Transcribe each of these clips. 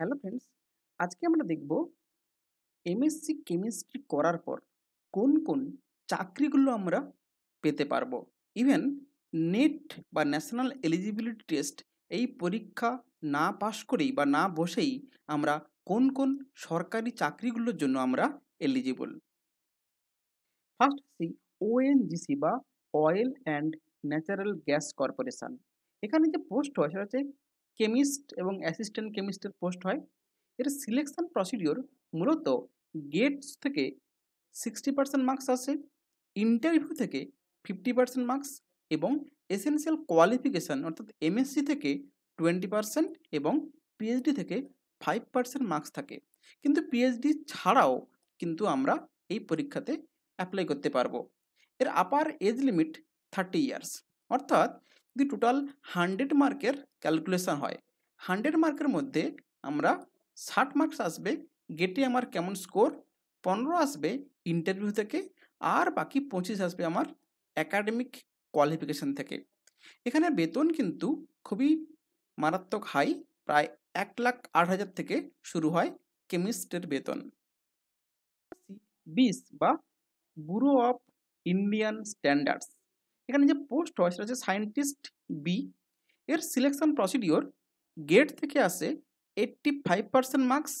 hello friends আজকে আমরা দেখব এমএসসি কেমিস্ট্রি করার পর কোন কোন চাকরিগুলো আমরা পেতে পারবো ইভেন নেট বা ন্যাশনাল এলিজিবিলিটি টেস্ট এই পরীক্ষা না পাশ করেই বা না বসেই আমরা কোন কোন সরকারি চাকরিগুলোর জন্য আমরা এলিজিবল ফার্স্ট আসি ওএনজিসি বা oil and natural gas corporation এখানে যে পোস্ট হয় সেটা হচ্ছে কেমিস্ট এবং অ্যাসিস্ট্যান্ট কেমিস্টের পোস্ট হয় এর সিলেকশন প্রসিডিওর মূলত গেটস থেকে সিক্সটি পার্সেন্ট মার্কস আসে ইন্টারভিউ থেকে ফিফটি পার্সেন্ট মার্কস এবং এসেন্সিয়াল কোয়ালিফিকেশান অর্থাৎ এমএসসি থেকে টোয়েন্টি পার্সেন্ট এবং পিএইচডি থেকে ফাইভ পার্সেন্ট মার্কস থাকে কিন্তু পিএইচডি ছাড়াও কিন্তু আমরা এই পরীক্ষাতে অ্যাপ্লাই করতে পারবো এর upper age limit thirty years অর্থাৎ যদি টোটাল হান্ড্রেড মার্কের ক্যালকুলেশন হয় হান্ড্রেড মার্কের মধ্যে আমরা ষাট মার্কস আসবে গেটে আমার কেমন স্কোর পনেরো আসবে ইন্টারভিউ থেকে আর বাকি পঁচিশ আসবে আমার অ্যাকাডেমিক কোয়ালিফিকেশান থেকে এখানে বেতন কিন্তু খুবই মারাত্মক হাই প্রায় এক লাখ আট হাজার থেকে শুরু হয় কেমিস্টের বেতন বিশ বা ব্যুরো অফ ইন্ডিয়ান স্ট্যান্ডার্ডস এখানে যে পোস্ট হয় সেটা হচ্ছে সায়েন্টিস্ট বি এর সিলেকশন প্রসিডিওর গেট থেকে আসে এইট্টি ফাইভ পার্সেন্ট মার্কস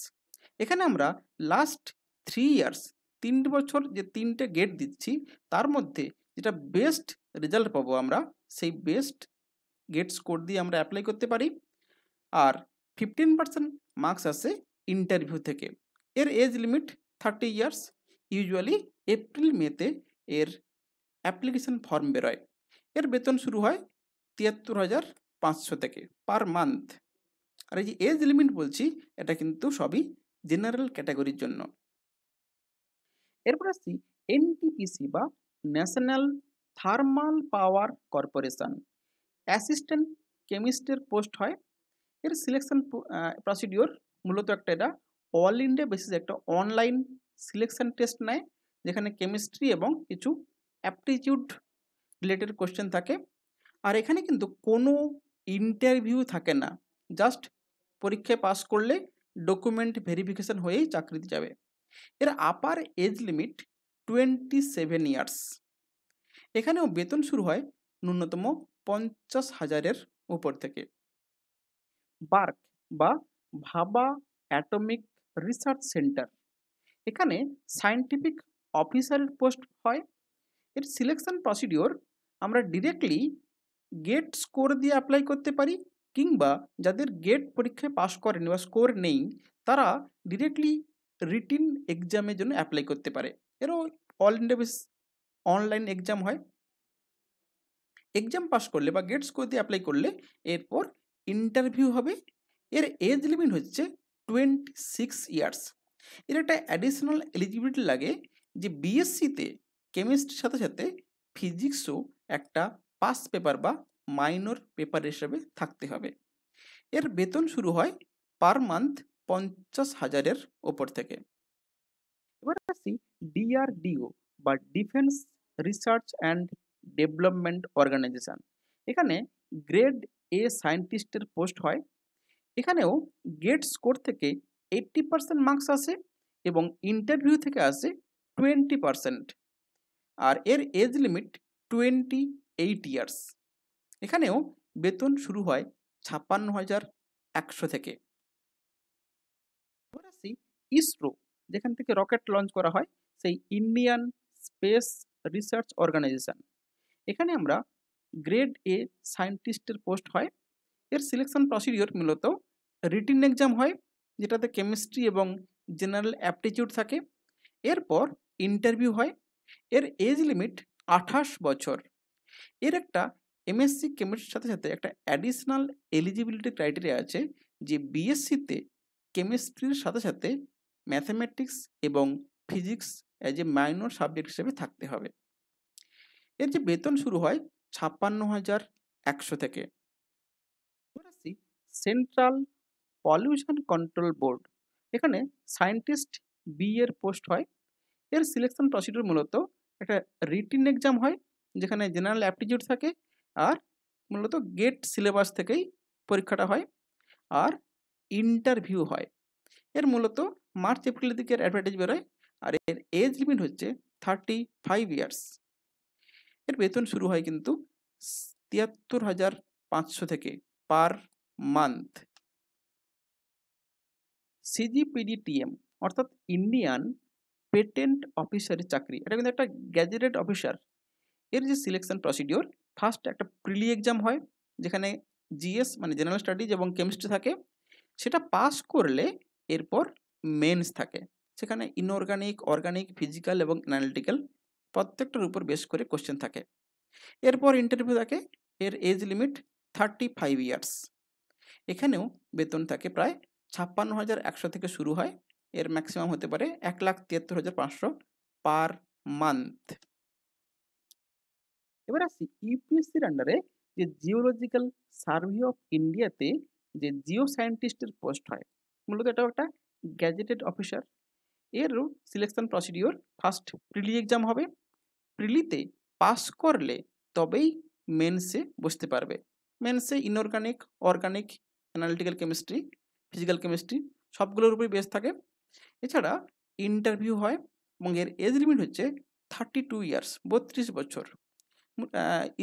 এখানে আমরা লাস্ট থ্রি ইয়ার্স তিন বছর যে তিনটে গেট দিচ্ছি তার মধ্যে যেটা বেস্ট রেজাল্ট পাবো আমরা সেই বেস্ট গেট স্কোর দিয়ে আমরা অ্যাপ্লাই করতে পারি আর ফিফটিন পার্সেন্ট মার্কস আসে ইন্টারভিউ থেকে এর age limit thirty years usually April মেতে এর অ্যাপ্লিকেশন ফর্ম বেরোয় এর বেতন শুরু হয় তিয়াত্তর হাজার পাঁচশো থেকে পার মান্থ আর এই যে এজ লিমিট বলছি এটা কিন্তু সবই জেনারেল ক্যাটাগরির জন্য এরপর আসছি এনটিপিসি বা national thermal power corporation assistant কেমিস্টের পোস্ট হয় এর সিলেকশন প্রসিডিওর মূলত একটা এটা অল ইন্ডিয়া বেসিস একটা অনলাইন সিলেকশন টেস্ট নেয় যেখানে কেমিস্ট্রি এবং কিছু অ্যাপটিচিউড রিলেটেড কোশ্চেন থাকে আর এখানে কিন্তু কোনো ইন্টারভিউ থাকে না জাস্ট পরীক্ষায় পাস করলে ডকুমেন্ট ভেরিফিকেশান হয়েই চাকরিতে যাবে এর upper age limit twenty seven years এখানেও বেতন শুরু হয় ন্যূনতম পঞ্চাশ হাজারের উপর থেকে বার্ক বা ভাবা অ্যাটমিক রিসার্চ সেন্টার এখানে সায়েন্টিফিক অফিসারের পোস্ট হয় এর সিলেকশন প্রসিডিওর আমরা ডিরেক্টলি গেট স্কোর দিয়ে অ্যাপ্লাই করতে পারি কিংবা যাদের গেট পরীক্ষায় পাস করেনি বা স্কোর নেই তারা ডিরেক্টলি রিটিন এক্সামের জন্য অ্যাপ্লাই করতে পারে এরও all India base online exam হয় এক্সাম পাস করলে বা গেট স্কোর দিয়ে অ্যাপ্লাই করলে এরপর ইন্টারভিউ হবে এর এজ লিমিট হচ্ছে টোয়েন্টি সিক্স ইয়ার্স এর একটা অ্যাডিশনাল এলিজিবিলিটি লাগে যে বিএসসিতে কেমিস্ট্রির সাথে সাথে ফিজিক্সও একটা পাস পেপার বা মাইনর পেপার হিসেবে থাকতে হবে এর বেতন শুরু হয় পার মান্থ পঞ্চাশ হাজারের ওপর থেকে এবার আসি ডিআরডিও বা defence research and development organisation এখানে গ্রেড এ সায়েন্টিস্টের পোস্ট হয় এখানেও গেট স্কোর থেকে এইট্টি পার্সেন্ট মার্কস আসে এবং ইন্টারভিউ থেকে আসে টোয়েন্টি পার্সেন্ট আর এর age limit twenty eight years এখানেও বেতন শুরু হয় ছাপ্পান্ন হাজার একশো থেকে আসি ইসরো যেখান থেকে রকেট লঞ্চ করা হয় সেই ইন্ডিয়ান স্পেস রিসার্চ অর্গানাইজেশান এখানে আমরা গ্রেড এ সায়েন্টিস্টের পোস্ট হয় এর সিলেকশন প্রসিডিওর মূলত রিটিন এক্সাম হয় যেটাতে কেমিস্ট্রি এবং জেনারেল অ্যাপটিটিউড থাকে এরপর ইন্টারভিউ হয় এর এজ লিমিট আঠাশ বছর এর একটা এমএসসি কেমিস্ট্রির সাথে সাথে একটা অ্যাডিশনাল এলিজিবিলিটি ক্রাইটেরিয়া আছে যে বিএসসিতে কেমিস্ট্রির সাথে সাথে ম্যাথামেটিক্স এবং physics as a minor subject হিসেবে থাকতে হবে এর যে বেতন শুরু হয় ছাপ্পান্ন হাজার একশো থেকে সেন্ট্রাল পলিউশন কন্ট্রোল বোর্ড এখানে সায়েন্টিস্ট বি এর পোস্ট হয় এর সিলেকশন প্রসিডিউর মূলত একটা রিটিন এক্সাম হয় যেখানে জেনারেল অ্যাপটিটিউড থাকে আর মূলত গেট সিলেবাস থেকেই পরীক্ষাটা হয় আর ইন্টারভিউ হয় এর মূলত মার্চ এপ্রিলের দিকে অ্যাডভার্টাইজ বেরোয় আর এর এজ লিমিট হচ্ছে থার্টি ফাইভ ইয়ার্স এর বেতন শুরু হয় কিন্তু তিয়াত্তর হাজার পাঁচশো থেকে পার মান্থ সিজিপিডিটিএম অর্থাৎ ইন্ডিয়ান পেটেন্ট অফিসারের চাকরি এটা কিন্তু একটা গ্যাজেটেড অফিসার এর যে সিলেকশন প্রসিডিওর ফার্স্ট একটা প্রিলি এক্সাম e হয় যেখানে জিএস মানে জেনারেল স্টাডিজ এবং কেমিস্ট্রি থাকে সেটা পাস করলে এরপর মেন্স থাকে সেখানে ইনঅর্গানিক অর্গানিক ফিজিক্যাল এবং অ্যানালিটিক্যাল প্রত্যেকটার উপর বেশ করে কোশ্চেন থাকে এরপর ইন্টারভিউ থাকে এর age limit thirty five years এখানেও বেতন থাকে প্রায় ছাপ্পান্ন হাজার একশো থেকে শুরু হয় এর ম্যাক্সিমাম হতে পারে এক লাখ তিয়াত্তর হাজার পাঁচশো পার মান্থ এবার আসি ইউপিএসসির আন্ডারে যে জিওলজিক্যাল সার্ভে অফ ইন্ডিয়াতে যে জিও সায়েন্টিস্টের পোস্ট হয় মূলত এটাও একটা গ্যাজেটেড অফিসার এরও selection procedure first prelim exam হবে প্রিলিতে পাস করলে তবেই মেন্সে বসতে পারবে মেন্সে inorganic organic analytical chemistry physical chemistry সবগুলোর উপরই বেস থাকে এছাড়া ইন্টারভিউ হয় এবং এর এজ লিমিট হচ্ছে থার্টি টু ইয়ার্স বত্রিশ বছর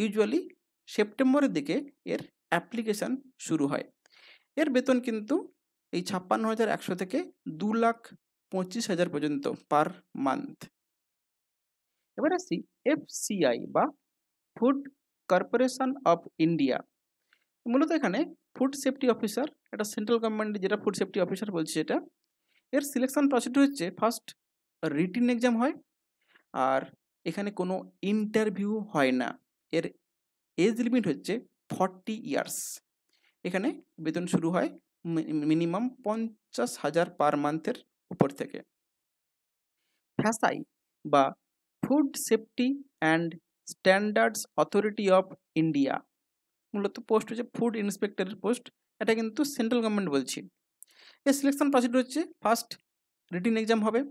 ইউজুয়ালি সেপ্টেম্বরের দিকে এর অ্যাপ্লিকেশান শুরু হয় এর বেতন কিন্তু এই ছাপ্পান্ন হাজার একশো থেকে দু লাখ পঁচিশ হাজার পর্যন্ত পার মান্থ এবার আসি এফসিআই বা ফুড কর্পোরেশন অফ ইন্ডিয়া মূলত এখানে ফুড সেফটি অফিসার এটা সেন্ট্রাল গভর্নমেন্ট যেটা ফুড সেফটি অফিসার বলছি এটা এর সিলেকশান প্রসেসটি হচ্ছে ফার্স্ট রিটিন এক্সাম হয় আর এখানে কোনো ইন্টারভিউ হয় না এর এজ লিমিট হচ্ছে ফর্টি ইয়ার্স এখানে বেতন শুরু হয় মিনিমাম পঞ্চাশ হাজার পার মান্থের উপর থেকে ফ্যাসাই বা food safety and standards authority of India মূলত পোস্ট হচ্ছে ফুড ইন্সপেক্টরের পোস্ট এটা কিন্তু সেন্ট্রাল গভর্নমেন্ট বলছি এর সিলেকশন প্রসিডিউর হচ্ছে ফার্স্ট রিটিন এক্সাম হবে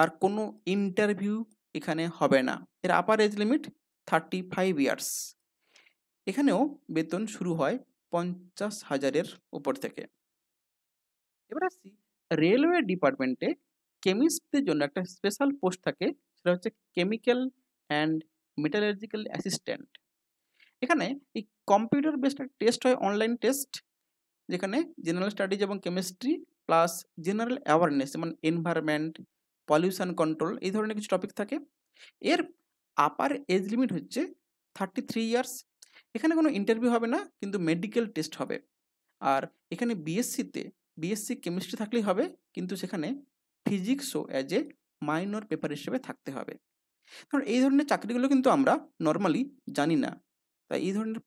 আর কোনো ইন্টারভিউ এখানে হবে না এর upper age limit thirty five years এখানেও বেতন শুরু হয় পঞ্চাশ হাজারের উপর থেকে এবার আসছি রেলওয়ে ডিপার্টমেন্টে কেমিস্টদের জন্য একটা স্পেশাল পোস্ট থাকে সেটা হচ্ছে কেমিক্যাল অ্যান্ড মেটালার্জিক্যাল অ্যাসিস্ট্যান্ট এখানে এই কম্পিউটার বেসড টেস্ট হয় অনলাইন টেস্ট যেখানে জেনারেল স্টাডিজ এবং কেমিস্ট্রি প্লাস জেনারেল অ্যাওয়ারনেস যেমন এনভায়রনমেন্ট পলিউশন কন্ট্রোল এই ধরনের কিছু টপিক থাকে এর আপার এজ লিমিট হচ্ছে থার্টি থ্রি ইয়ার্স এখানে কোনো ইন্টারভিউ হবে না কিন্তু মেডিকেল টেস্ট হবে আর এখানে বিএসসিতে বিএসসি কেমিস্ট্রি থাকলেই হবে কিন্তু সেখানে ফিজিক্সও অ্যাজ এ মাইনর পেপার হিসেবে থাকতে হবে কারণ এই ধরনের চাকরিগুলো কিন্তু আমরা নর্মালি জানি না তাই এই ধরনের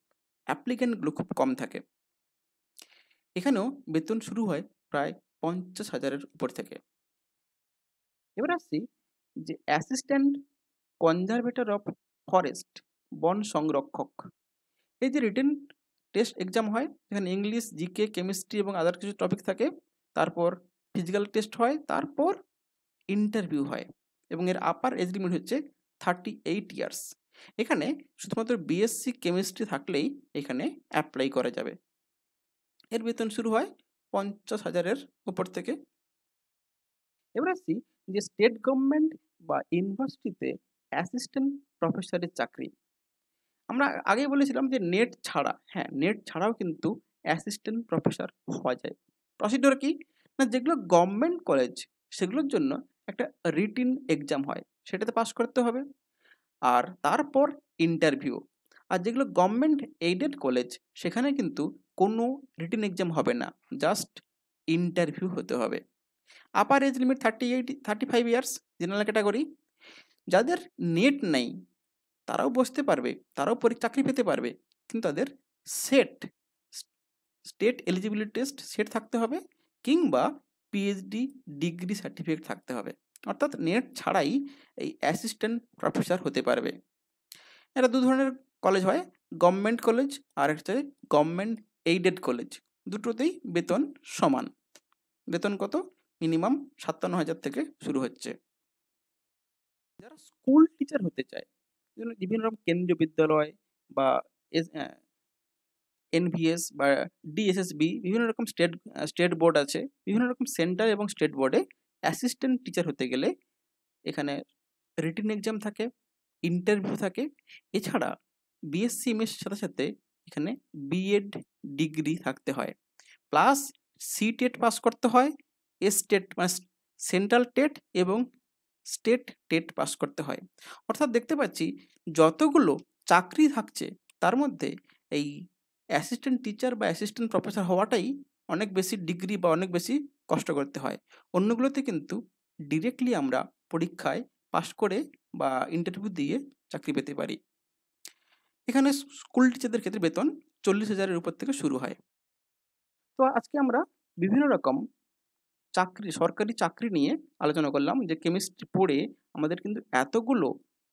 অ্যাপ্লিকেন্টগুলো খুব কম থাকে এখানেও বেতন শুরু হয় প্রায় পঞ্চাশ হাজারের উপর থেকে এবার আসছি যে অ্যাসিস্ট্যান্ট কনজারভেটর অফ ফরেস্ট বন সংরক্ষক এই যে রিটেন টেস্ট এক্সাম হয় যেখানে ইংলিশ জিকে কেমিস্ট্রি এবং আদার কিছু টপিক থাকে তারপর ফিজিক্যাল টেস্ট হয় তারপর ইন্টারভিউ হয় এবং এর আপার এজ লিমিট হচ্ছে থার্টি এইট ইয়ার্স এখানে শুধুমাত্র বিএসসি কেমিস্ট্রি থাকলেই এখানে অ্যাপ্লাই করা যাবে এর বেতন শুরু হয় পঞ্চাশ হাজারের উপর থেকে এবার আসছি যে স্টেট গভর্নমেন্ট বা ইউনিভার্সিটিতে অ্যাসিস্ট্যান্ট প্রফেসরের চাকরি আমরা আগে বলেছিলাম যে নেট ছাড়া হ্যাঁ নেট ছাড়াও কিন্তু অ্যাসিস্ট্যান্ট প্রফেসর হওয়া যায় প্রসিডিওর কি না যেগুলো গভর্নমেন্ট কলেজ সেগুলোর জন্য একটা রিটিন এক্সাম হয় সেটাতে পাস করতে হবে আর তারপর ইন্টারভিউ আর যেগুলো গভর্নমেন্ট এইডেড কলেজ সেখানে কিন্তু কোনো রিটেন এক্সাম হবে না জাস্ট ইন্টারভিউ হতে হবে upper age limit thirty eight thirty five years general category যাদের নেট নেই তারাও বসতে পারবে তারাও চাকরি পেতে পারবে কিন্তু তাদের SET state eligibility test SET থাকতে হবে কিংবা পিএইচডি ডিগ্রি সার্টিফিকেট থাকতে হবে অর্থাৎ নেট ছাড়াই এই অ্যাসিস্ট্যান্ট প্রফেসর হতে পারবে এটা দু ধরনের কলেজ হয় গভর্নমেন্ট কলেজ আর একটা গভর্নমেন্ট এইডেড কলেজ দুটোতেই বেতন সমান বেতন কত মিনিমাম সাতান্ন হাজার থেকে শুরু হচ্ছে যারা স্কুল টিচার হতে চায় বিভিন্ন রকম কেন্দ্রীয় বিদ্যালয় বা এনভিএস বা ডিএসএসবি বিভিন্ন রকম স্টেট স্টেট বোর্ড আছে বিভিন্ন রকম সেন্টার এবং স্টেট বোর্ডে অ্যাসিস্ট্যান্ট টিচার হতে গেলে এখানে রিটিন এক্সাম থাকে ইন্টারভিউ থাকে এছাড়া বিএসসি e e এমএস সাথে সাথে এখানে বিএড ডিগ্রি থাকতে হয় প্লাস সি টেট পাস করতে হয় এস টেট মানে সেন্ট্রাল টেট এবং স্টেট টেট পাস করতে হয় অর্থাৎ দেখতে পাচ্ছি যতগুলো চাকরি থাকছে তার মধ্যে এই অ্যাসিস্ট্যান্ট টিচার বা অ্যাসিস্ট্যান্ট প্রফেসর হওয়াটাই অনেক বেশি ডিগ্রি বা অনেক বেশি কষ্ট করতে হয় অন্যগুলোতে কিন্তু ডিরেক্টলি আমরা পরীক্ষায় পাশ করে বা ইন্টারভিউ দিয়ে চাকরি পেতে পারি এখানে স্কুল টিচারদের ক্ষেত্রে বেতন চল্লিশ হাজারের উপর থেকে শুরু হয় তো আজকে আমরা বিভিন্ন রকম চাকরি সরকারি চাকরি নিয়ে আলোচনা করলাম যে কেমিস্ট্রি পড়ে আমাদের কিন্তু এতগুলো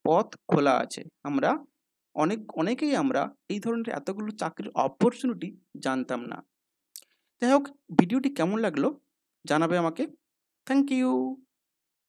পথ খোলা আছে আমরা অনেক অনেকেই আমরা এই ধরনের এতগুলো চাকরির অপরচুনিটি জানতাম না যাই হোক ভিডিওটি কেমন লাগলো জানাবে আমাকে থ্যাংক ইউ